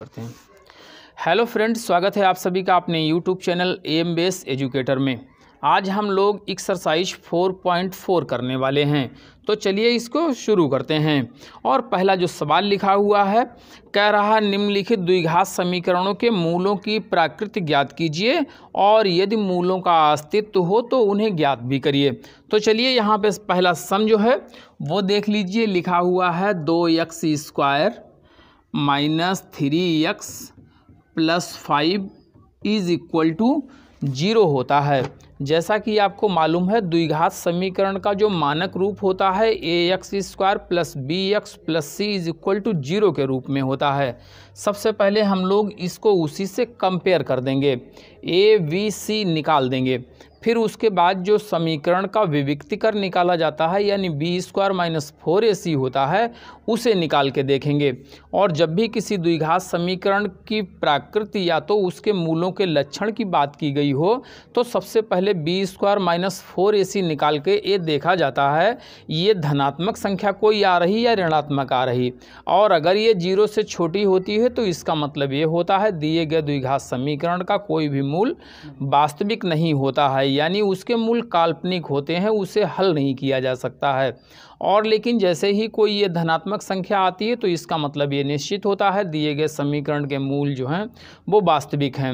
करते हैं hello friends स्वागत है आप सभी का अपने YouTube channel A M base educator में आज हम लोग एक्सरसाइज 4.4 करने वाले हैं तो चलिए इसको शुरू करते हैं और पहला जो सवाल लिखा हुआ है कह रहा निम्नलिखित द्विघात समीकरणों के मूलों की प्राकृतिक ज्ञात कीजिए और यदि मूलों का अस्तित्व हो तो उन्हें ज्ञात भी करिए तो चलिए यहाँ पे पहला सम जो है वो देख लीजिए लिखा हुआ है दो x square minus three x plus five is equal to zero होता है जैसा कि आपको मालूम है द्विघात समीकरण का जो मानक रूप होता है a x square plus B x plus c is equal to zero के रूप में होता है सबसे पहले हम लोग इसको उसी से कंपेयर कर देंगे ए बी सी निकाल देंगे फिर उसके बाद जो समीकरण का विविक्तिकर निकाला जाता है यानी बी स्क्वायर माइनस फोर ए सी होता है उसे निकाल के देखेंगे और जब भी किसी द्विघात समीकरण की प्राकृति या तो उसके मूलों के लक्षण की बात की गई हो तो सबसे पहले बी स्क्वायर माइनस फोर ए सी निकाल के ये देखा जाता है ये धनात्मक संख्या कोई आ रही या ऋणात्मक आ रही और अगर ये जीरो से छोटी होती है तो इसका मतलब ये होता है दिए गए द्विघात समीकरण का कोई भी मूल वास्तविक नहीं होता है यानी उसके मूल काल्पनिक होते हैं उसे हल नहीं किया जा सकता है और लेकिन जैसे ही कोई ये धनात्मक संख्या आती है तो इसका मतलब ये निश्चित होता है दिए गए समीकरण के मूल जो हैं वो वास्तविक हैं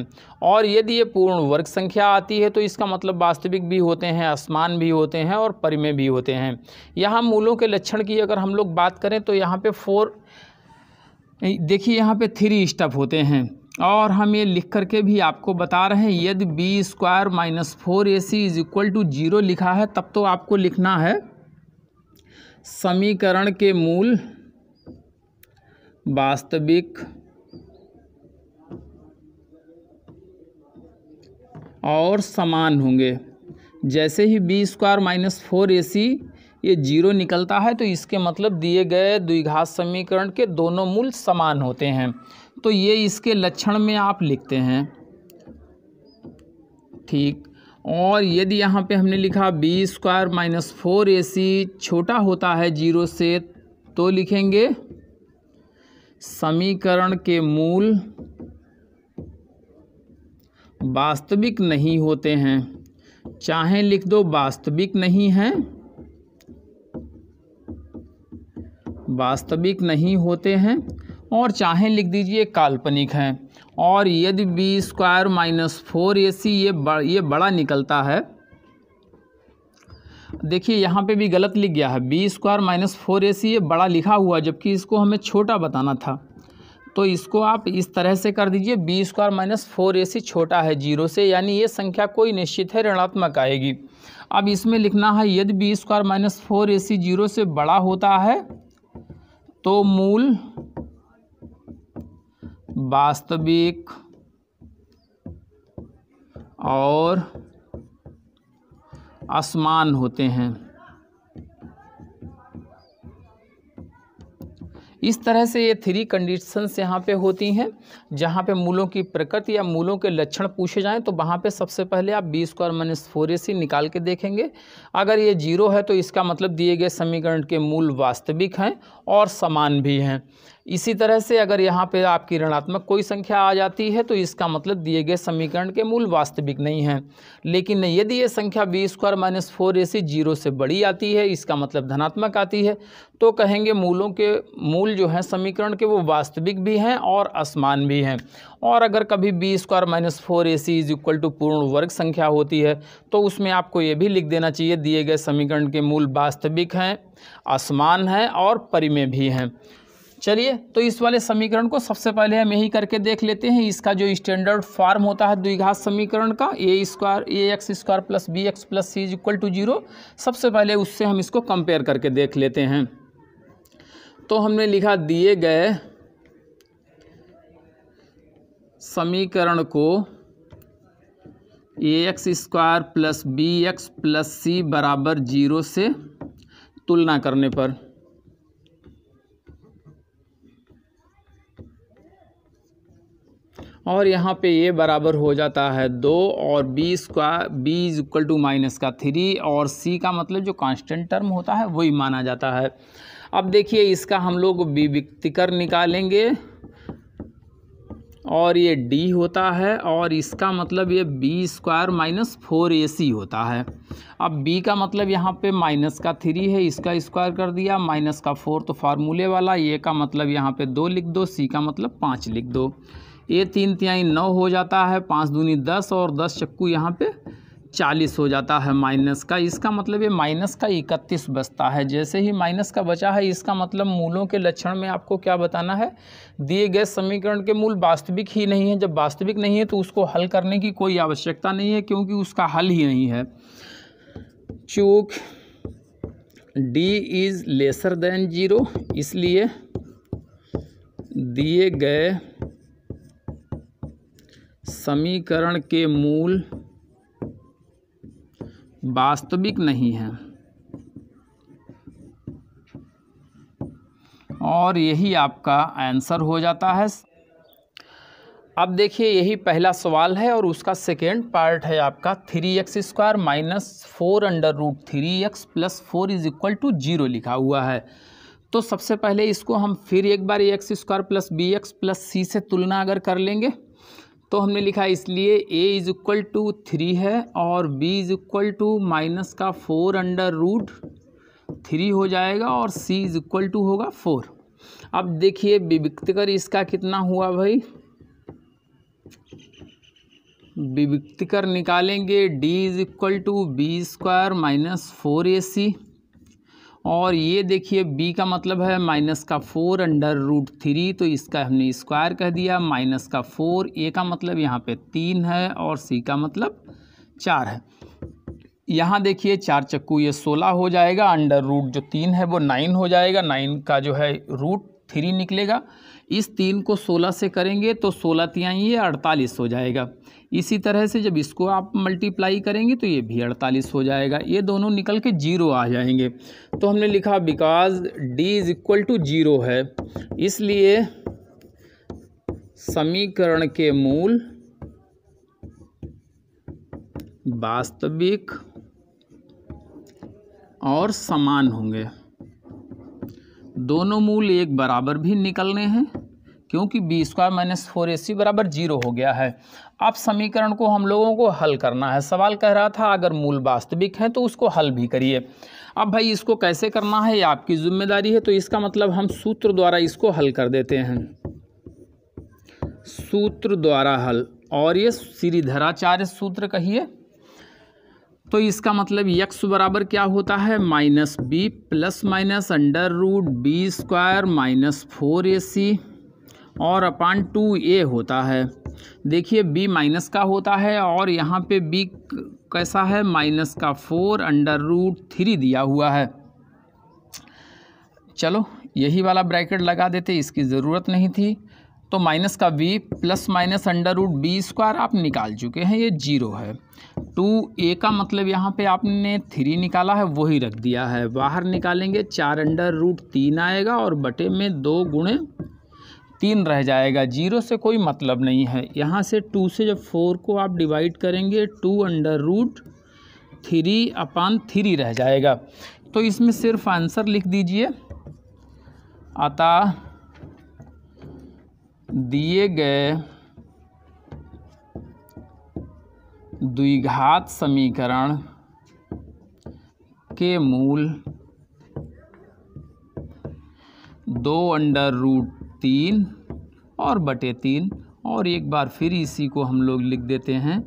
और यदि ये पूर्ण वर्ग संख्या आती है तो इसका मतलब वास्तविक भी होते हैं आसमान भी होते हैं और परिमय भी होते हैं यहाँ मूलों के लक्षण की अगर हम लोग बात करें तो यहाँ पर फोर देखिए यहाँ पर थ्री स्टप होते हैं और हम ये लिख करके भी आपको बता रहे हैं यदि b square minus four A C is equal to zero लिखा है तब तो आपको लिखना है समीकरण के मूल वास्तविक और समान होंगे जैसे ही बी स्क्वायर माइनस फोर ए सी ये जीरो निकलता है तो इसके मतलब दिए गए द्विघात समीकरण के दोनों मूल समान होते हैं तो ये इसके लक्षण में आप लिखते हैं ठीक और यदि यहाँ पे हमने लिखा बी स्क्वायर माइनस फोर ए सी छोटा होता है जीरो से तो लिखेंगे समीकरण के मूल वास्तविक नहीं होते हैं चाहे लिख दो वास्तविक नहीं हैं वास्तविक नहीं होते हैं और चाहें लिख दीजिए काल्पनिक हैं और यदि बी स्क्वायर माइनस फोर ए सी ये बड़, ये बड़ा निकलता है देखिए यहाँ पे भी गलत लिख गया है बी स्क्वायर माइनस फोर ए सी ये बड़ा लिखा हुआ जबकि इसको हमें छोटा बताना था तो इसको आप इस तरह से कर दीजिए बी स्क्वायर माइनस फोर ए सी छोटा है जीरो से यानी ये संख्या कोई निश्चित है ऋणात्मक आएगी अब इसमें लिखना है यदि बी स्क्वायर माइनस फोर ए सी जीरो से बड़ा होता है तो मूल वास्तविक और असमान होते हैं इस तरह से ये थ्री कंडीशंस यहाँ पे होती हैं जहाँ पे मूलों की प्रकृति या मूलों के लक्षण पूछे जाएं तो वहाँ पे सबसे पहले आप बी स्क्वायर माइनस फोर ए सी निकाल के देखेंगे अगर ये जीरो है तो इसका मतलब दिए गए समीकरण के मूल वास्तविक हैं और समान भी हैं इसी तरह से अगर यहाँ पे आपकी ऋणात्मक कोई संख्या आ जाती है तो इसका मतलब दिए गए समीकरण के मूल वास्तविक नहीं हैं लेकिन यदि ये संख्या बी स्क्वायर माइनस फोर ए सी जीरो से बड़ी आती है इसका मतलब धनात्मक आती है तो कहेंगे मूलों के मूल जो हैं समीकरण के वो वास्तविक भी हैं और असमान भी हैं और अगर कभी b square minus four A C is equal to पूर्ण वर्ग संख्या होती है तो उसमें आपको ये भी लिख देना चाहिए दिए गए समीकरण के मूल वास्तविक हैं असमान हैं और परिमेय भी हैं चलिए तो इस वाले समीकरण को सबसे पहले हम यही करके देख लेते हैं इसका जो स्टैंडर्ड फॉर्म होता है द्विघात समीकरण का a square a x square plus B x plus c is equal to zero सबसे पहले उससे हम इसको कंपेयर करके देख लेते हैं तो हमने लिखा दिए गए समीकरण को a x square plus B x plus c बराबर जीरो से तुलना करने पर और यहाँ पे ये बराबर हो जाता है दो और B square B is equal to minus का थ्री और सी का मतलब जो कांस्टेंट टर्म होता है वही माना जाता है अब देखिए इसका हम लोग विविक्तिकर निकालेंगे और ये डी होता है और इसका मतलब ये बी स्क्वायर माइनस फोर ए सी होता है अब बी का मतलब यहाँ पे माइनस का थ्री है इसका स्क्वायर कर दिया माइनस का फोर तो फार्मूले वाला ए का मतलब यहाँ पे दो लिख दो सी का मतलब पाँच लिख दो ये तीन तिहाई नौ हो जाता है पाँच दूनी दस और दस चक्कू यहाँ पे चालीस हो जाता है माइनस का इसका मतलब ये माइनस का इकतीस बचता है जैसे ही माइनस का बचा है इसका मतलब मूलों के लक्षण में आपको क्या बताना है दिए गए समीकरण के मूल वास्तविक ही नहीं है जब वास्तविक नहीं है तो उसको हल करने की कोई आवश्यकता नहीं है क्योंकि उसका हल ही नहीं है चूक D is lesser than zero इसलिए दिए गए समीकरण के मूल वास्तविक नहीं हैं और यही आपका आंसर हो जाता है अब देखिए यही पहला सवाल है और उसका सेकेंड पार्ट है आपका three X square minus four under root three x plus four is equal to zero लिखा हुआ है तो सबसे पहले इसको हम फिर एक बार X square plus B x plus C से तुलना अगर कर लेंगे तो हमने लिखा इसलिए a is equal to three है और b is equal to minus का फोर अंडर रूट थ्री हो जाएगा और c इज इक्वल टू होगा फोर अब देखिए विविक्तकर इसका कितना हुआ भाई विविक्तिकर निकालेंगे d is equal to B square minus four A C और ये देखिए b का मतलब है माइनस का फोर अंडर रूट थ्री तो इसका हमने स्क्वायर कह दिया माइनस का फोर ए का मतलब यहाँ पे तीन है और c का मतलब चार है यहाँ देखिए चार चक्कू ये सोलह हो जाएगा अंडर रूट जो तीन है वो नाइन हो जाएगा नाइन का जो है रूट थ्री निकलेगा इस तीन को सोलह से करेंगे तो सोलह तियाई ये अड़तालीस हो जाएगा इसी तरह से जब इसको आप मल्टीप्लाई करेंगे तो ये भी अड़तालीस हो जाएगा ये दोनों निकल के जीरो आ जाएंगे तो हमने लिखा because D is equal to zero है इसलिए समीकरण के मूल वास्तविक और समान होंगे दोनों मूल एक बराबर भी निकलने हैं क्योंकि बी स्क्वायर माइनस फोर ए सी बराबर जीरो हो गया है अब समीकरण को हम लोगों को हल करना है सवाल कह रहा था अगर मूल वास्तविक है तो उसको हल भी करिए अब भाई इसको कैसे करना है ये आपकी जिम्मेदारी है तो इसका मतलब हम सूत्र द्वारा इसको हल कर देते हैं सूत्र द्वारा हल और ये श्रीधराचार्य सूत्र कहिए तो इसका मतलब यक्स बराबर क्या होता है minus B plus minus under root B square minus four ए सी और अपान टू ए होता है देखिए b माइनस का होता है और यहाँ पे b कैसा है माइनस का फोर अंडर रूट थ्री दिया हुआ है चलो यही वाला ब्रैकेट लगा देते इसकी ज़रूरत नहीं थी तो माइनस का B plus minus under root B square आप निकाल चुके हैं ये जीरो है टू ए का मतलब यहाँ पे आपने थ्री निकाला है वही रख दिया है बाहर निकालेंगे चार अंडर रूट तीन आएगा और बटे में दो गुणे तीन रह जाएगा जीरो से कोई मतलब नहीं है यहाँ से टू से जब फोर को आप डिवाइड करेंगे two under root three upon three रह जाएगा तो इसमें सिर्फ आंसर लिख दीजिए आता दिए गए द्विघात समीकरण के मूल दो अंडर रूट तीन और बटे तीन और एक बार फिर इसी को हम लोग लिख देते हैं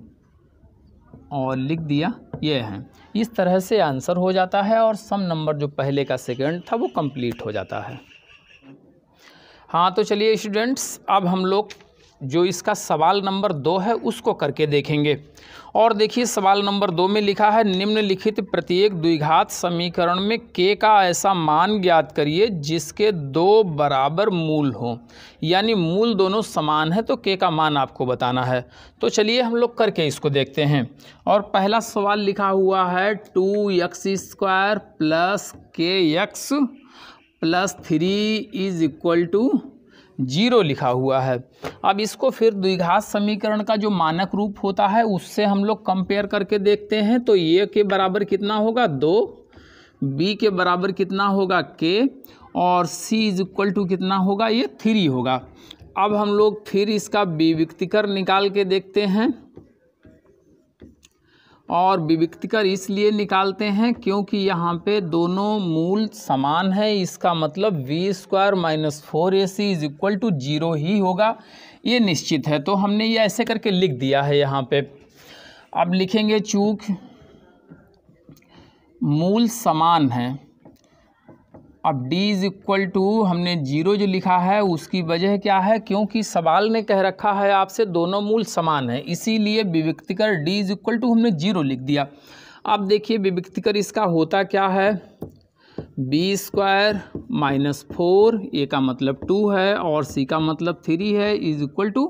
और लिख दिया ये है इस तरह से आंसर हो जाता है और सम नंबर जो पहले का सेकंड था वो कंप्लीट हो जाता है हाँ तो चलिए स्टूडेंट्स अब हम लोग जो इसका सवाल नंबर दो है उसको करके देखेंगे और देखिए सवाल नंबर दो में लिखा है निम्नलिखित प्रत्येक द्विघात समीकरण में के का ऐसा मान ज्ञात करिए जिसके दो बराबर मूल हों यानी मूल दोनों समान है तो के का मान आपको बताना है तो चलिए हम लोग करके इसको देखते हैं और पहला सवाल लिखा हुआ है two X square plus K X plus three is equal to zero लिखा हुआ है अब इसको फिर द्विघात समीकरण का जो मानक रूप होता है उससे हम लोग कंपेयर करके देखते हैं तो ए के बराबर कितना होगा दो बी के बराबर कितना होगा के और सी इज इक्वल टू कितना होगा ये थ्री होगा अब हम लोग फिर इसका विविक्तिकर निकाल के देखते हैं और विविक्तिकर इसलिए निकालते हैं क्योंकि यहाँ पे दोनों मूल समान है इसका मतलब B square minus four A C is equal to zero ही होगा ये निश्चित है तो हमने ये ऐसे करके लिख दिया है यहाँ पे अब लिखेंगे चूक मूल समान है अब d इज़ इक्वल टू हमने जीरो जो लिखा है उसकी वजह क्या है क्योंकि सवाल ने कह रखा है आपसे दोनों मूल समान है इसीलिए विविक्तिकर d इज़ इक्वल टू हमने जीरो लिख दिया अब देखिए विविक्तिकर इसका होता क्या है B square minus four A का मतलब टू है और सी का मतलब थ्री है इज इक्वल टू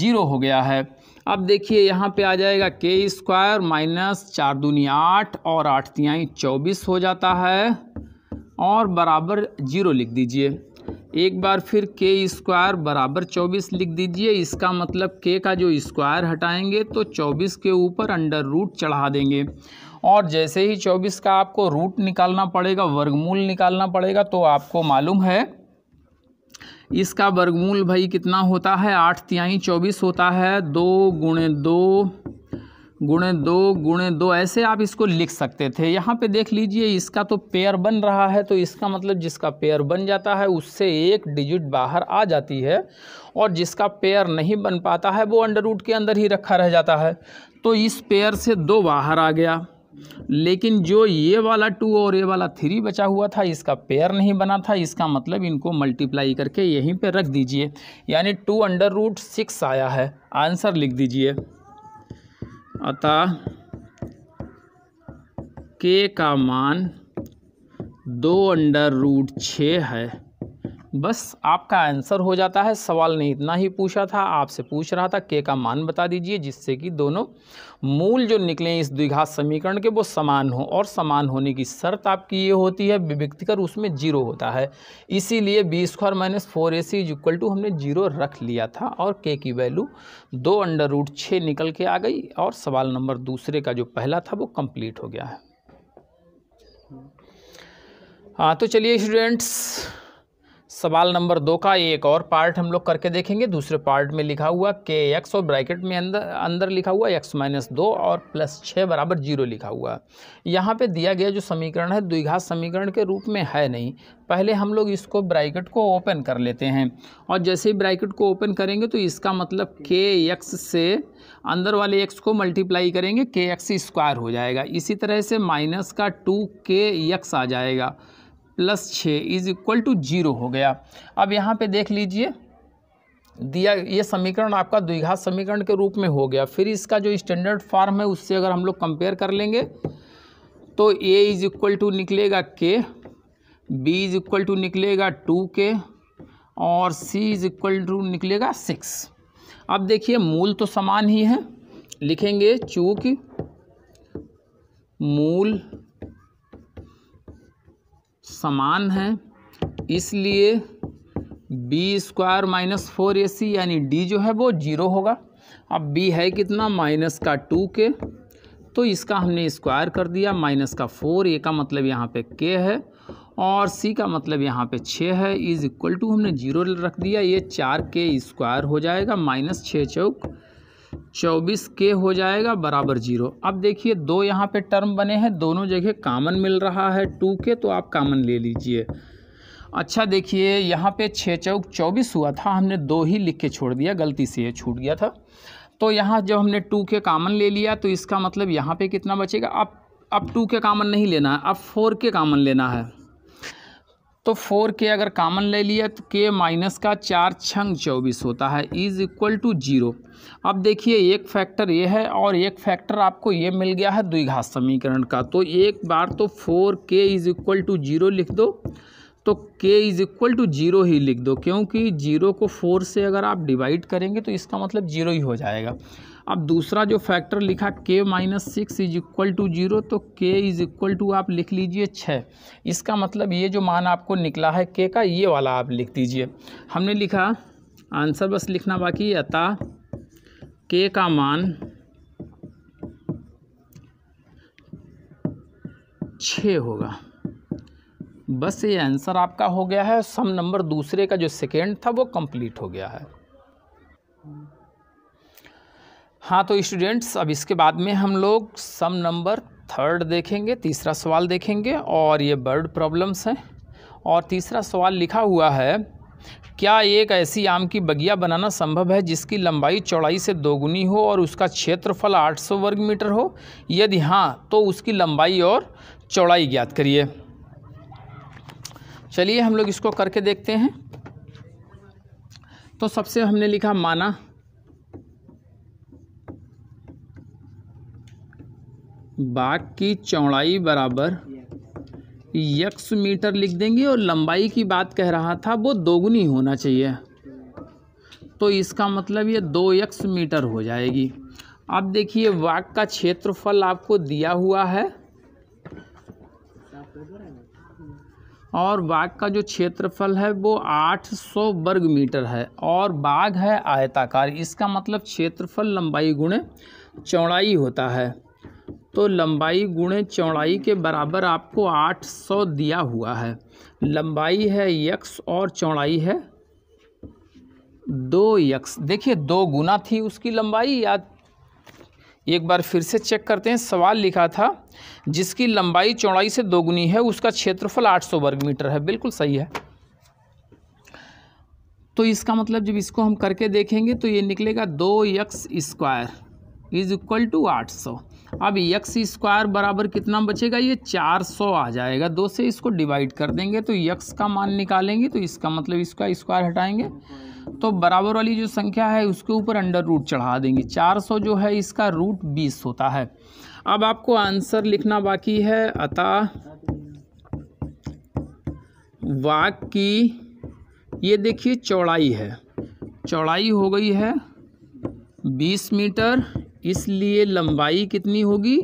जीरो हो गया है अब देखिए यहाँ पे आ जाएगा के स्क्वायर माइनस चार दूनी आठ और आठ तिहाई चौबीस हो जाता है और बराबर जीरो लिख दीजिए एक बार फिर के स्क्वायर बराबर चौबीस लिख दीजिए इसका मतलब के का जो स्क्वायर हटाएंगे तो चौबीस के ऊपर अंडर रूट चढ़ा देंगे और जैसे ही चौबीस का आपको रूट निकालना पड़ेगा वर्गमूल निकालना पड़ेगा तो आपको मालूम है इसका वर्गमूल भाई कितना होता है आठ तिहाई चौबीस होता है दो गुणे दो गुणे दो गुणे दो ऐसे आप इसको लिख सकते थे यहाँ पे देख लीजिए इसका तो पेयर बन रहा है तो इसका मतलब जिसका पेयर बन जाता है उससे एक डिजिट बाहर आ जाती है और जिसका पेयर नहीं बन पाता है वो अंडर रूट के अंदर ही रखा रह जाता है तो इस पेयर से दो बाहर आ गया लेकिन जो ये वाला टू और ये वाला थ्री बचा हुआ था इसका पेयर नहीं बना था इसका मतलब इनको मल्टीप्लाई करके यहीं पे रख दीजिए यानी टू अंडर रूट सिक्स आया है आंसर लिख दीजिए अतः के का मान दो अंडर रूट छः है बस आपका आंसर हो जाता है सवाल ने इतना ही पूछा था आपसे पूछ रहा था के का मान बता दीजिए जिससे कि दोनों मूल जो निकले इस द्विघात समीकरण के वो समान हो और समान होने की शर्त आपकी ये होती है कर उसमें जीरो होता है इसीलिए B square minus four A C is equal to हमने जीरो रख लिया था और के की वैल्यू दो अंडर रूट छः निकल के आ गई और सवाल नंबर दूसरे का जो पहला था वो कम्प्लीट हो गया है हाँ तो चलिए स्टूडेंट्स सवाल नंबर दो का एक और पार्ट हम लोग करके देखेंगे दूसरे पार्ट में लिखा हुआ के एक्स और ब्रैकेट में अंदर अंदर लिखा हुआ एक्स माइनस दो और प्लस छः बराबर जीरो लिखा हुआ यहाँ पे दिया गया जो समीकरण है द्विघात समीकरण के रूप में है नहीं पहले हम लोग इसको ब्रैकेट को ओपन कर लेते हैं और जैसे ही ब्रैकेट को ओपन करेंगे तो इसका मतलब के एक्स से अंदर वाले एक्स को मल्टीप्लाई करेंगे के एक्स स्क्वायर हो जाएगा इसी तरह से माइनस का टू के एक्स आ जाएगा प्लस छः इज इक्वल टू जीरो हो गया अब यहाँ पे देख लीजिए दिया ये समीकरण आपका द्विघात समीकरण के रूप में हो गया फिर इसका जो स्टैंडर्ड फॉर्म है उससे अगर हम लोग कंपेयर कर लेंगे तो ए इज इक्वल टू निकलेगा के बी इज इक्वल टू निकलेगा टू के और सी इज इक्वल टू निकलेगा सिक्स अब देखिए मूल तो समान ही है लिखेंगे चूँकि मूल समान हैं इसलिए बी स्क्वायर माइनस फोर ए सी यानी डी जो है वो जीरो होगा अब बी है कितना माइनस का टू के तो इसका हमने स्क्वायर कर दिया माइनस का फोर ए का मतलब यहाँ पे के है और सी का मतलब यहाँ पे छः है इज़ इक्वल टू हमने जीरो रख दिया ये चार के स्क्वायर हो जाएगा माइनस छः चौक चौबीस के हो जाएगा बराबर जीरो अब देखिए दो यहाँ पे टर्म बने हैं दोनों जगह कामन मिल रहा है टू के तो आप कामन ले लीजिए अच्छा देखिए यहाँ पे छः चौक चौबीस हुआ था हमने दो ही लिख के छोड़ दिया गलती से ये छूट गया था तो यहाँ जब हमने टू के कामन ले लिया तो इसका मतलब यहाँ पर कितना बचेगा अब अब टू के कामन नहीं लेना है अब फोर के कामन लेना है तो फोर के अगर कामन ले लिया तो के माइनस का चार छंग चौबीस होता है इज इक्वल टू जीरो अब देखिए एक फैक्टर ये है और एक फैक्टर आपको ये मिल गया है द्विघात समीकरण का तो एक बार तो फोर के इज इक्वल टू जीरो लिख दो तो K is equal to zero ही लिख दो क्योंकि जीरो को फोर से अगर आप डिवाइड करेंगे तो इसका मतलब जीरो ही हो जाएगा अब दूसरा जो फैक्टर लिखा K minus six is equal to zero तो के इज इक्वल टू आप लिख लीजिए छः इसका मतलब ये जो मान आपको निकला है के का ये वाला आप लिख दीजिए हमने लिखा आंसर बस लिखना बाकी अतः के का मान छ होगा बस ये आंसर आपका हो गया है सम नंबर दूसरे का जो सेकेंड था वो कंप्लीट हो गया है हाँ तो स्टूडेंट्स अब इसके बाद में हम लोग सम नंबर थर्ड देखेंगे तीसरा सवाल देखेंगे और ये बर्ड प्रॉब्लम्स हैं और तीसरा सवाल लिखा हुआ है क्या एक ऐसी आम की बगिया बनाना संभव है जिसकी लंबाई चौड़ाई से दोगुनी हो और उसका क्षेत्रफल 800 वर्ग मीटर हो यदि हाँ तो उसकी लंबाई और चौड़ाई ज्ञात करिए चलिए हम लोग इसको करके देखते हैं तो सबसे हमने लिखा माना बाग की चौड़ाई बराबर यक्स मीटर लिख देंगे और लंबाई की बात कह रहा था वो दोगुनी होना चाहिए तो इसका मतलब ये दो यक्स मीटर हो जाएगी अब देखिए वाक का क्षेत्रफल आपको दिया हुआ है और बाग का जो क्षेत्रफल है वो 800 वर्ग मीटर है और बाग है आयताकार इसका मतलब क्षेत्रफल लंबाई गुणे चौड़ाई होता है तो लंबाई गुणे चौड़ाई के बराबर आपको 800 दिया हुआ है लंबाई है यक्स और चौड़ाई है दो यक्स देखिए दो गुना थी उसकी लंबाई या एक बार फिर से चेक करते हैं सवाल लिखा था जिसकी लंबाई चौड़ाई से दोगुनी है उसका क्षेत्रफल 800 वर्ग मीटर है बिल्कुल सही है तो इसका मतलब जब इसको हम करके देखेंगे तो ये निकलेगा दो x square is equal to आठ सौ अब यक्स स्क्वायर बराबर कितना बचेगा ये 400 आ जाएगा दो से इसको डिवाइड कर देंगे तो यक्स का मान निकालेंगे तो इसका मतलब इसका स्क्वायर हटाएंगे तो बराबर वाली जो संख्या है उसके ऊपर अंडर रूट चढ़ा देंगे 400 जो है इसका रूट बीस होता है अब आपको आंसर लिखना बाकी है अतः वाक की ये देखिए चौड़ाई है चौड़ाई हो गई है 20 मीटर इसलिए लंबाई कितनी होगी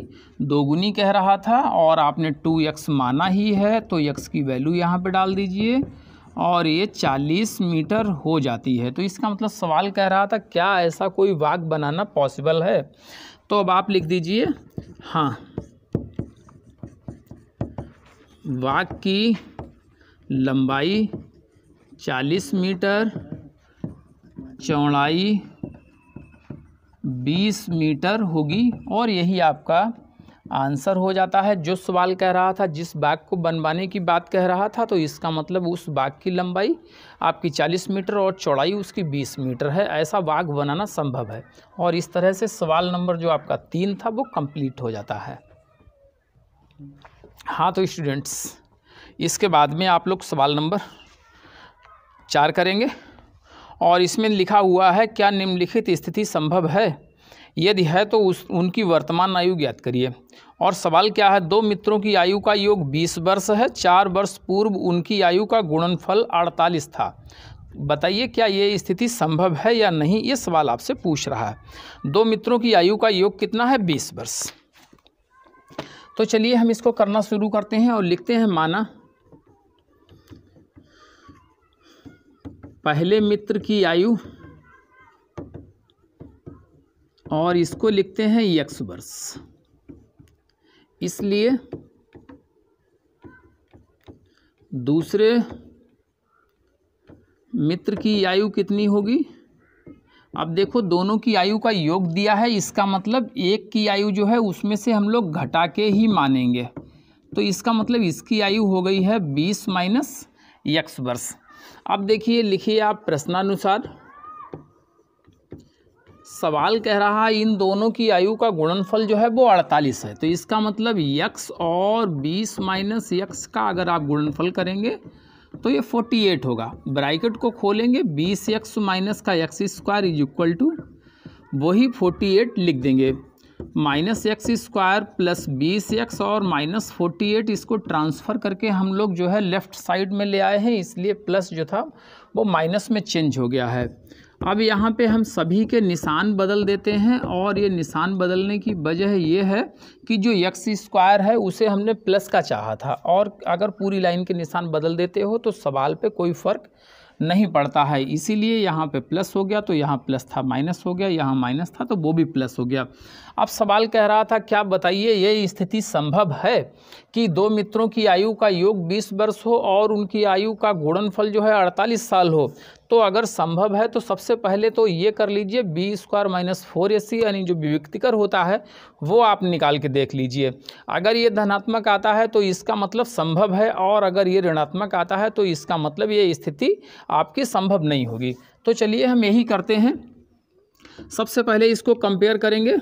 दोगुनी कह रहा था और आपने टू एक्स माना ही है तो एक्स की वैल्यू यहाँ पे डाल दीजिए और ये चालीस मीटर हो जाती है तो इसका मतलब सवाल कह रहा था क्या ऐसा कोई वाक बनाना पॉसिबल है तो अब आप लिख दीजिए हाँ वाक की लंबाई चालीस मीटर चौड़ाई बीस मीटर होगी और यही आपका आंसर हो जाता है जो सवाल कह रहा था जिस बाग को बनवाने की बात कह रहा था तो इसका मतलब उस बाग की लंबाई आपकी 40 मीटर और चौड़ाई उसकी 20 मीटर है ऐसा बाग बनाना संभव है और इस तरह से सवाल नंबर जो आपका तीन था वो कंप्लीट हो जाता है हाँ तो स्टूडेंट्स इसके बाद में आप लोग सवाल नंबर चार करेंगे और इसमें लिखा हुआ है क्या निम्नलिखित स्थिति संभव है यदि है तो उस उनकी वर्तमान आयु ज्ञात करिए और सवाल क्या है दो मित्रों की आयु का योग 20 वर्ष है चार वर्ष पूर्व उनकी आयु का गुणनफल 48 था बताइए क्या ये स्थिति संभव है या नहीं ये सवाल आपसे पूछ रहा है दो मित्रों की आयु का योग कितना है बीस वर्ष तो चलिए हम इसको करना शुरू करते हैं और लिखते हैं माना पहले मित्र की आयु और इसको लिखते हैं यक्ष वर्ष इसलिए दूसरे मित्र की आयु कितनी होगी अब देखो दोनों की आयु का योग दिया है इसका मतलब एक की आयु जो है उसमें से हम लोग घटा के ही मानेंगे तो इसका मतलब इसकी आयु हो गई है बीस माइनस यक्स वर्ष अब देखिए लिखिए आप प्रश्नानुसार सवाल कह रहा है इन दोनों की आयु का गुणनफल जो है वो अड़तालीस है तो इसका मतलब यक्स और बीस माइनस यक्स का अगर आप गुणनफल करेंगे तो ये फोर्टी एट होगा ब्राइकेट को खोलेंगे बीस यक्स माइनस का X square is equal to वही फोर्टी एट लिख देंगे माइनस एक्स स्क्वायर प्लस बीस एक्स और माइनस फोर्टी एट इसको ट्रांसफ़र करके हम लोग जो है लेफ़्ट साइड में ले आए हैं इसलिए प्लस जो था वो माइनस में चेंज हो गया है अब यहाँ पे हम सभी के निशान बदल देते हैं और ये निशान बदलने की वजह ये है कि जो यक्स स्क्वायर है उसे हमने प्लस का चाहा था और अगर पूरी लाइन के निशान बदल देते हो तो सवाल पे कोई फ़र्क नहीं पड़ता है इसीलिए यहाँ पे प्लस हो गया तो यहाँ प्लस था माइनस हो गया यहाँ माइनस था तो वो भी प्लस हो गया अब सवाल कह रहा था क्या बताइए ये स्थिति संभव है कि दो मित्रों की आयु का योग 20 वर्ष हो और उनकी आयु का गुणनफल जो है 48 साल हो तो अगर संभव है तो सबसे पहले तो ये कर लीजिए बी स्क्वायर माइनस फोर ए सी यानी जो विविक्तिकर होता है वो आप निकाल के देख लीजिए अगर ये धनात्मक आता है तो इसका मतलब संभव है और अगर ये ऋणात्मक आता है तो इसका मतलब ये स्थिति आपकी संभव नहीं होगी तो चलिए हम यही करते हैं सबसे पहले इसको कंपेयर करेंगे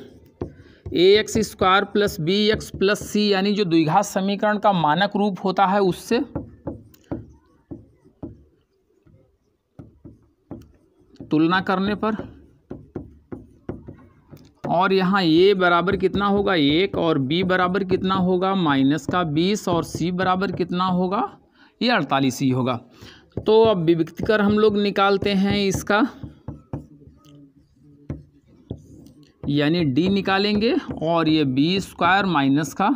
A x square plus B x plus C यानी जो द्विघात समीकरण का मानक रूप होता है उससे तुलना करने पर और यहाँ ए बराबर कितना होगा एक और बी बराबर कितना होगा माइनस का बीस और सी बराबर कितना होगा ये अड़तालीस ही होगा तो अब विविक्तिकर हम लोग निकालते हैं इसका यानी डी निकालेंगे और ये बी स्क्वायर माइनस का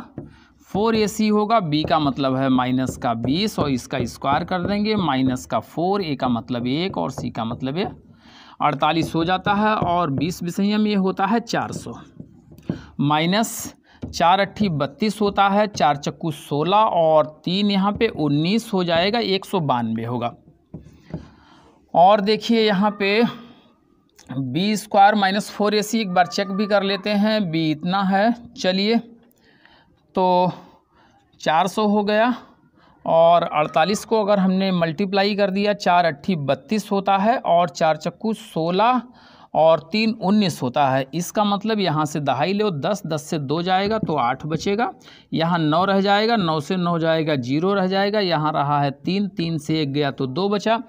फोर ए सी होगा बी का मतलब है माइनस का बीस और इसका स्क्वायर कर देंगे माइनस का फोर ए का मतलब एक और सी का मतलब ये अड़तालीस हो जाता है और बीस विषयम ये होता है चार सौ माइनस चार अट्ठी बत्तीस होता है चार चक्कू सोलह और तीन यहाँ पे उन्नीस हो जाएगा एक सौ बानवे होगा और देखिए यहाँ पे बी स्क्वायर माइनस फोर ए सी एक बार चेक भी कर लेते हैं बी इतना है चलिए तो चार सौ हो गया और अड़तालीस को अगर हमने मल्टीप्लाई कर दिया चार अट्ठी बत्तीस होता है और चार चक्कू सोलह और तीन उन्नीस होता है इसका मतलब यहाँ से दहाई लो दस दस से दो जाएगा तो आठ बचेगा यहाँ नौ रह जाएगा नौ से नौ जाएगा जीरो रह जाएगा यहाँ रहा है तीन तीन से एक गया तो दो बचा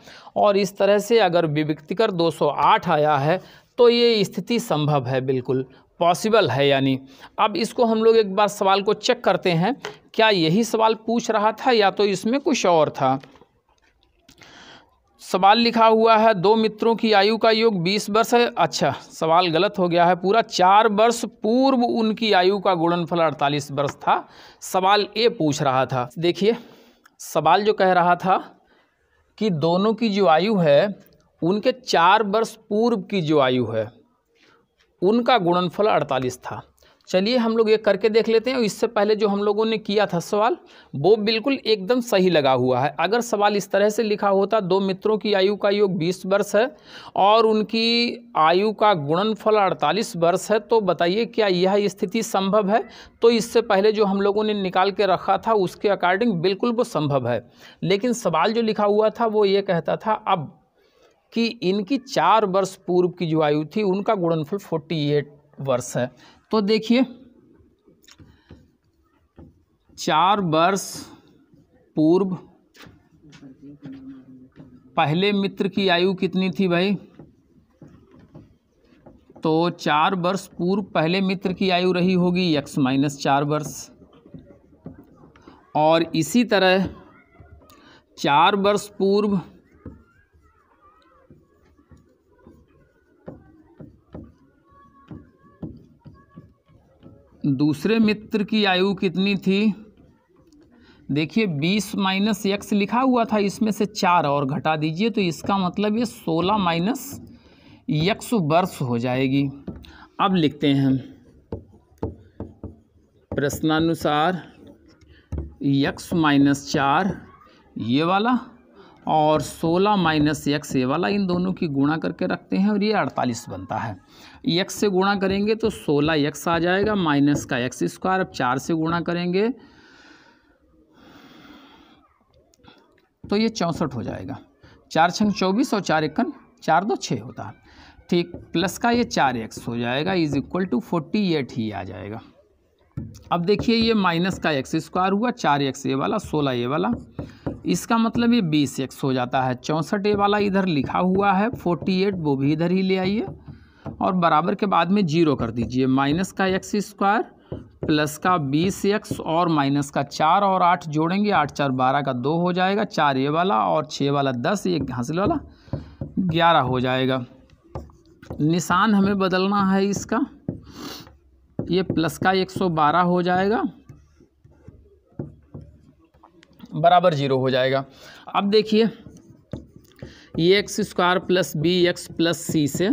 और इस तरह से अगर विविक्तिकर आठ आया है तो ये स्थिति संभव है बिल्कुल पॉसिबल है यानी अब इसको हम लोग एक बार सवाल को चेक करते हैं क्या यही सवाल पूछ रहा था या तो इसमें कुछ और था सवाल लिखा हुआ है दो मित्रों की आयु का योग बीस वर्ष है अच्छा सवाल गलत हो गया है पूरा चार वर्ष पूर्व उनकी आयु का गुणनफल अड़तालीस वर्ष था सवाल ए पूछ रहा था देखिए सवाल जो कह रहा था कि दोनों की जो आयु है उनके चार वर्ष पूर्व की जो आयु है उनका गुणनफल अड़तालीस था चलिए हम लोग ये करके देख लेते हैं इससे पहले जो हम लोगों ने किया था सवाल वो बिल्कुल एकदम सही लगा हुआ है अगर सवाल इस तरह से लिखा होता दो मित्रों की आयु का योग बीस वर्ष है और उनकी आयु का गुणनफल अड़तालीस वर्ष है तो बताइए क्या यह स्थिति संभव है तो इससे पहले जो हम लोगों ने निकाल के रखा था उसके अकॉर्डिंग बिल्कुल वो संभव है लेकिन सवाल जो लिखा हुआ था वो ये कहता था अब कि इनकी चार वर्ष पूर्व की जो आयु थी उनका गुणनफल फोर्टी वर्ष है तो देखिए चार वर्ष पूर्व पहले मित्र की आयु कितनी थी भाई तो चार वर्ष पूर्व पहले मित्र की आयु रही होगी यक्स माइनस चार वर्ष और इसी तरह चार वर्ष पूर्व दूसरे मित्र की आयु कितनी थी देखिए बीस माइनस एक्स लिखा हुआ था इसमें से चार और घटा दीजिए तो इसका मतलब ये सोलह माइनस यक्स वर्ष हो जाएगी अब लिखते हैं प्रश्नानुसार यक्स माइनस चार ये वाला और 16 माइनस एक्स ये वाला इन दोनों की गुणा करके रखते हैं और ये 48 बनता है एक से गुणा करेंगे तो 16 एक्स आ जाएगा माइनस का एक्स स्क्वायर अब चार से गुणा करेंगे तो ये चौंसठ हो जाएगा चार छंग चौबीस और चार इक्कन चार दो छः होता है ठीक प्लस का ये चार एक्स हो जाएगा is equal to forty eight ही आ जाएगा अब देखिए ये माइनस का एक्स स्क्वायर हुआ चार एक्स ये वाला सोलह ये वाला इसका मतलब ये बीस एक्स हो जाता है चौंसठ ए वाला इधर लिखा हुआ है फोर्टी एट वो भी इधर ही ले आइए और बराबर के बाद में जीरो कर दीजिए माइनस का एक्स स्क्वायर प्लस का बीस एक्स और माइनस का चार और आठ जोड़ेंगे आठ चार बारह का दो हो जाएगा चार ए वाला और छः वाला दस एक हासिल वाला ग्यारह हो जाएगा निशान हमें बदलना है इसका ये प्लस का एक सौ बारह हो जाएगा बराबर जीरो हो जाएगा अब देखिए ये X square plus B x plus C से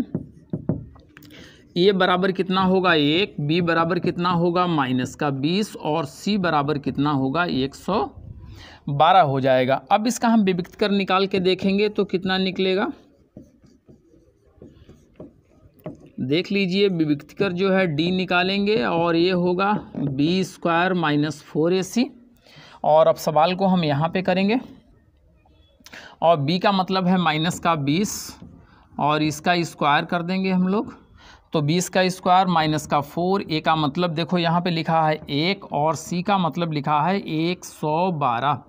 ए बराबर कितना होगा एक बी बराबर कितना होगा माइनस का बीस और सी बराबर कितना होगा एक सौ बारह हो जाएगा अब इसका हम विविक्त कर निकाल के देखेंगे तो कितना निकलेगा देख लीजिए विविक्त कर जो है डी निकालेंगे और ये होगा बी स्क्वायर माइनस फोर ए सी और अब सवाल को हम यहाँ पे करेंगे और b का मतलब है माइनस का 20 और इसका स्क्वायर कर देंगे हम लोग तो 20 का स्क्वायर माइनस का 4 ए का मतलब देखो यहाँ पे लिखा है एक और c का मतलब लिखा है एक सौ बारह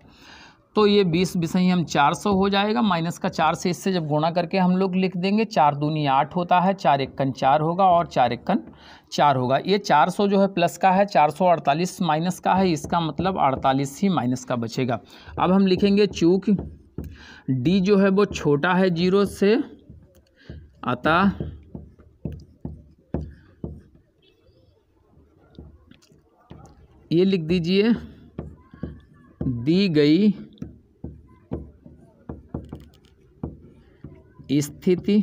तो ये बीस विषय हम चार सौ हो जाएगा माइनस का चार से इससे जब गुणा करके हम लोग लिख देंगे चार दूनी आठ होता है चार इक्कन चार होगा और चार इक्कन चार होगा ये चार सौ जो है प्लस का है चार सौ अड़तालीस माइनस का है इसका मतलब अड़तालीस ही माइनस का बचेगा अब हम लिखेंगे चूँकि डी जो है वो छोटा है जीरो से अतः ये लिख दीजिए दी गई स्थिति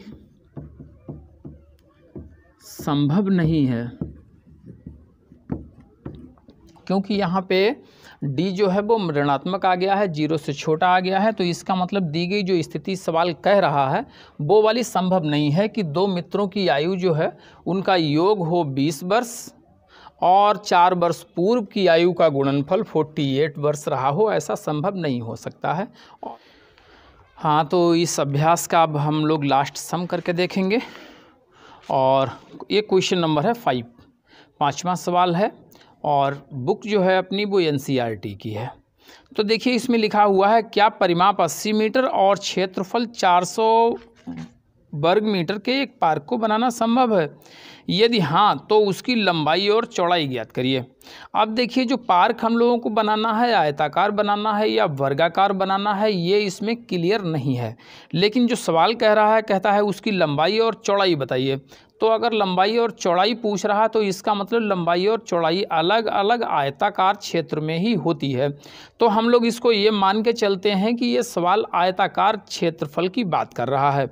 संभव नहीं है क्योंकि यहाँ पे डी जो है वो ऋणात्मक आ गया है जीरो से छोटा आ गया है तो इसका मतलब दी गई जो स्थिति सवाल कह रहा है वो वाली संभव नहीं है कि दो मित्रों की आयु जो है उनका योग हो बीस वर्ष और चार वर्ष पूर्व की आयु का गुणनफल फोर्टी एट वर्ष रहा हो ऐसा संभव नहीं हो सकता है और हाँ तो इस अभ्यास का अब हम लोग लास्ट सम करके देखेंगे और ये क्वेश्चन नंबर है फाइव पाँचवा सवाल है और बुक जो है अपनी वो एन e की है तो देखिए इसमें लिखा हुआ है क्या परिमाप 80 मीटर और क्षेत्रफल 400 वर्ग मीटर के एक पार्क को बनाना संभव है यदि हाँ तो उसकी लंबाई और चौड़ाई ज्ञात करिए अब देखिए जो पार्क हम लोगों को बनाना है आयताकार बनाना है या वर्गाकार बनाना है ये इसमें क्लियर नहीं है लेकिन जो सवाल कह रहा है कहता है उसकी लंबाई और चौड़ाई बताइए तो अगर लंबाई और चौड़ाई पूछ रहा तो इसका मतलब लंबाई और चौड़ाई अलग अलग आयताकार क्षेत्र में ही होती है तो हम लोग इसको ये मान के चलते हैं कि ये सवाल आयताकार क्षेत्रफल की बात कर रहा है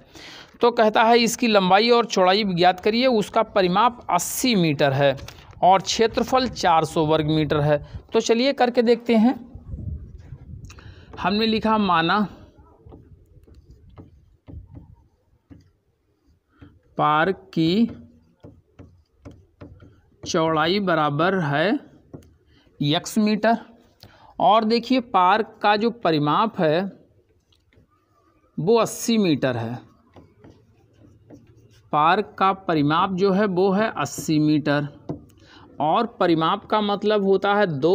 तो कहता है इसकी लंबाई और चौड़ाई ज्ञात करिए उसका परिमाप 80 मीटर है और क्षेत्रफल 400 वर्ग मीटर है तो चलिए करके देखते हैं हमने लिखा माना पार्क की चौड़ाई बराबर है यक्स मीटर और देखिए पार्क का जो परिमाप है वो 80 मीटर है पार्क का परिमाप जो है वो है अस्सी मीटर और परिमाप का मतलब होता है दो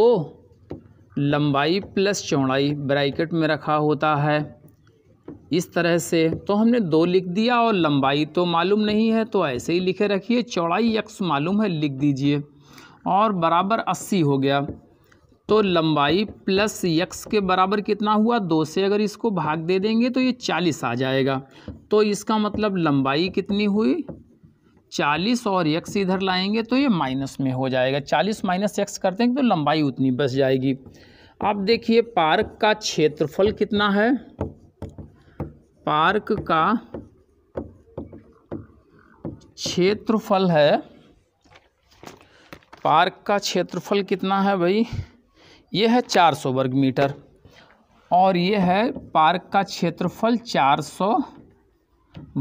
लंबाई प्लस चौड़ाई ब्रैकेट में रखा होता है इस तरह से तो हमने दो लिख दिया और लंबाई तो मालूम नहीं है तो ऐसे ही लिखे रखिए चौड़ाई यक्स मालूम है लिख दीजिए और बराबर अस्सी हो गया तो लंबाई प्लस यक्स के बराबर कितना हुआ दो से अगर इसको भाग दे देंगे तो ये चालीस आ जाएगा तो इसका मतलब लंबाई कितनी हुई चालीस और यक्स इधर लाएंगे तो ये माइनस में हो जाएगा चालीस माइनस यक्स करते हैं तो लंबाई उतनी बच जाएगी अब देखिए पार्क का क्षेत्रफल कितना है पार्क का क्षेत्रफल है पार्क का क्षेत्रफल कितना है भाई यह है चार सौ वर्ग मीटर और यह है पार्क का क्षेत्रफल चार सौ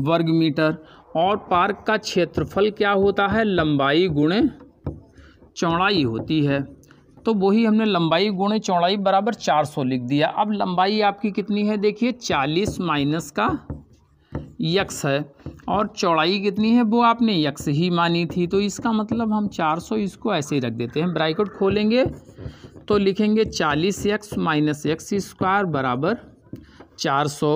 वर्ग मीटर और पार्क का क्षेत्रफल क्या होता है लंबाई गुणे चौड़ाई होती है तो वही हमने लंबाई गुणे चौड़ाई बराबर 400 लिख दिया अब लंबाई आपकी कितनी है देखिए 40 माइनस का यक्स है और चौड़ाई कितनी है वो आपने यक्स ही मानी थी तो इसका मतलब हम 400 इसको ऐसे ही रख देते हैं ब्राइकोट खोलेंगे तो लिखेंगे चालीस एक्स माइनस एक्स स्क्वायर बराबर चार सौ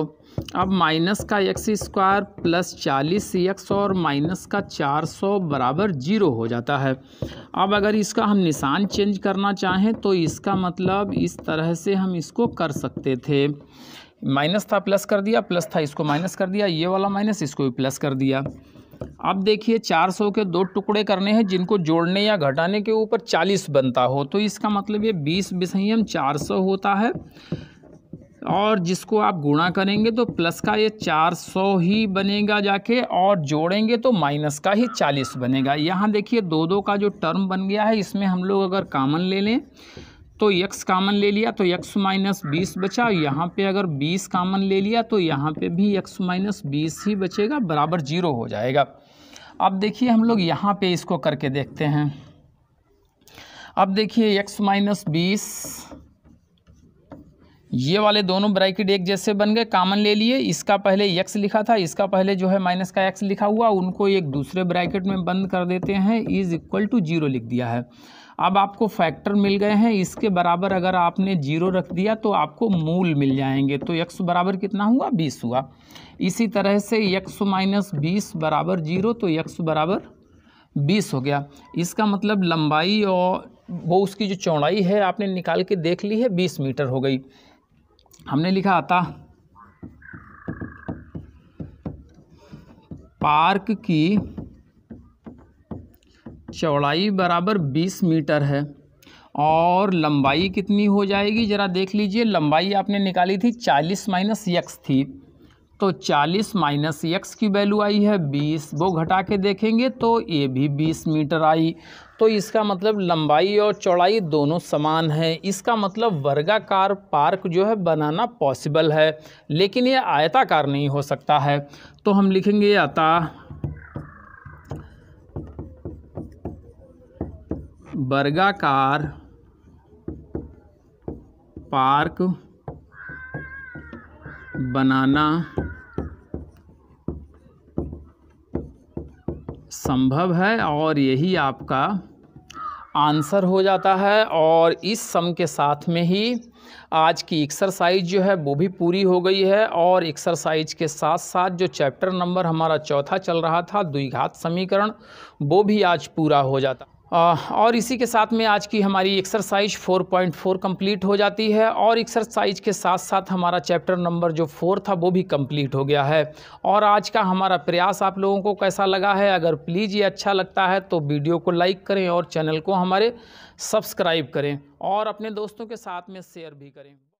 अब माइनस का एक्स स्क्वायर प्लस चालीस एक्स और माइनस का चार सौ बराबर जीरो हो जाता है अब अगर इसका हम निशान चेंज करना चाहें तो इसका मतलब इस तरह से हम इसको कर सकते थे माइनस था प्लस कर दिया प्लस था इसको माइनस कर दिया ये वाला माइनस इसको भी प्लस कर दिया अब देखिए 400 के दो टुकड़े करने हैं जिनको जोड़ने या घटाने के ऊपर 40 बनता हो तो इसका मतलब ये 20 विषयम 400 होता है और जिसको आप गुणा करेंगे तो प्लस का ये 400 ही बनेगा जाके और जोड़ेंगे तो माइनस का ही 40 बनेगा यहाँ देखिए दो दो का जो टर्म बन गया है इसमें हम लोग अगर कामन ले लें तो यक्स कामन ले लिया तो यक्स माइनस बीस बचा यहाँ पे अगर बीस कामन ले लिया तो यहाँ पे भी यक्स माइनस बीस ही बचेगा बराबर जीरो हो जाएगा अब देखिए हम लोग यहाँ पे इसको करके देखते हैं अब देखिए यक्स माइनस बीस ये वाले दोनों ब्रैकेट एक जैसे बन गए कामन ले लिए इसका पहले एक्स लिखा था इसका पहले जो है माइनस का एक्स लिखा हुआ उनको एक दूसरे ब्रैकेट में बंद कर देते हैं इज़ इक्वल टू जीरो लिख दिया है अब आपको फैक्टर मिल गए हैं इसके बराबर अगर आपने जीरो रख दिया तो आपको मूल मिल जाएंगे तो एक बराबर कितना हुआ बीस हुआ इसी तरह से यक्स माइनस बीस बराबर जीरो तो यक्स बराबर बीस हो गया इसका मतलब लंबाई और वो उसकी जो चौड़ाई है आपने निकाल के देख ली है बीस मीटर हो गई हमने लिखा आता पार्क की चौड़ाई बराबर 20 मीटर है और लंबाई कितनी हो जाएगी ज़रा देख लीजिए लंबाई आपने निकाली थी 40 माइनस यक्स थी तो 40 माइनस यक्स की वैल्यू आई है 20 वो घटा के देखेंगे तो ये भी 20 मीटर आई तो इसका मतलब लंबाई और चौड़ाई दोनों समान है इसका मतलब वर्गाकार पार्क जो है बनाना पॉसिबल है लेकिन ये आयताकार नहीं हो सकता है तो हम लिखेंगे आता वर्गाकार पार्क बनाना संभव है और यही आपका आंसर हो जाता है और इस सम के साथ में ही आज की एक्सरसाइज जो है वो भी पूरी हो गई है और एक्सरसाइज के साथ साथ जो चैप्टर नंबर हमारा चौथा चल रहा था द्विघात समीकरण वो भी आज पूरा हो जाता और इसी के साथ में आज की हमारी एक्सरसाइज 4.4 कम्प्लीट हो जाती है और एक्सरसाइज के साथ साथ हमारा चैप्टर नंबर जो फोर था वो भी कम्प्लीट हो गया है और आज का हमारा प्रयास आप लोगों को कैसा लगा है अगर प्लीज़ ये अच्छा लगता है तो वीडियो को लाइक करें और चैनल को हमारे सब्सक्राइब करें और अपने दोस्तों के साथ में शेयर भी करें